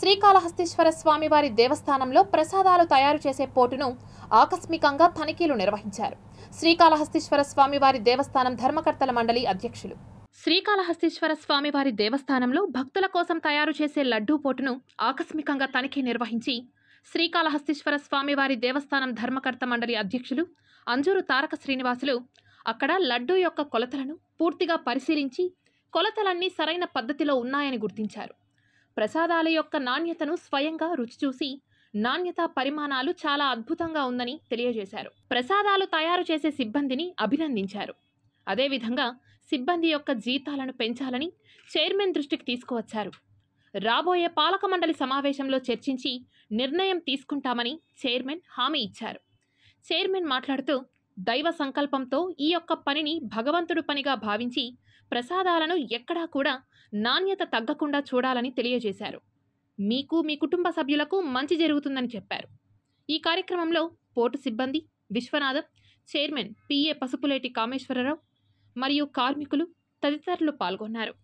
శ్రీకాళహస్తీశ్వర స్వామివారి దేవస్థానంలో ప్రసాదాలు తయారు చేసే పోటును ఆకస్మికంగా తనిఖీలు నిర్వహించారు శ్రీకాళహస్తీశ్వర స్వామివారి దేవస్థానం ధర్మకర్తల మండలి అధ్యక్షులు శ్రీకాళహస్తీశ్వర స్వామివారి దేవస్థానంలో భక్తుల కోసం తయారు చేసే లడ్డూ పోటును ఆకస్మికంగా తనిఖీ నిర్వహించి శ్రీకాళహస్తీశ్వర స్వామివారి దేవస్థానం ధర్మకర్త మండలి అధ్యక్షులు అంజూరు తారక శ్రీనివాసులు అక్కడ లడ్డూ యొక్క కొలతలను పూర్తిగా పరిశీలించి కొలతలన్నీ సరైన పద్ధతిలో ఉన్నాయని గుర్తించారు ప్రసాదాల యొక్క నాణ్యతను స్వయంగా రుచి చూసి నాణ్యత పరిమాణాలు చాలా అద్భుతంగా ఉందని తెలియజేశారు ప్రసాదాలు తయారు చేసే సిబ్బందిని అభినందించారు అదేవిధంగా సిబ్బంది యొక్క జీతాలను పెంచాలని చైర్మన్ దృష్టికి తీసుకువచ్చారు రాబోయే పాలక మండలి సమావేశంలో చర్చించి నిర్ణయం తీసుకుంటామని చైర్మన్ హామీ ఇచ్చారు చైర్మన్ మాట్లాడుతూ దైవ సంకల్పంతో ఈ యొక్క పనిని భగవంతుడు పనిగా భావించి ప్రసాదాలను ఎక్కడా కూడా నాణ్యత తగ్గకుండా చూడాలని తెలియజేశారు మీకు మీ కుటుంబ సభ్యులకు మంచి జరుగుతుందని చెప్పారు ఈ కార్యక్రమంలో పోర్టు సిబ్బంది విశ్వనాథం చైర్మన్ పిఏ పసుపులేటి కామేశ్వరరావు మరియు కార్మికులు తదితరులు పాల్గొన్నారు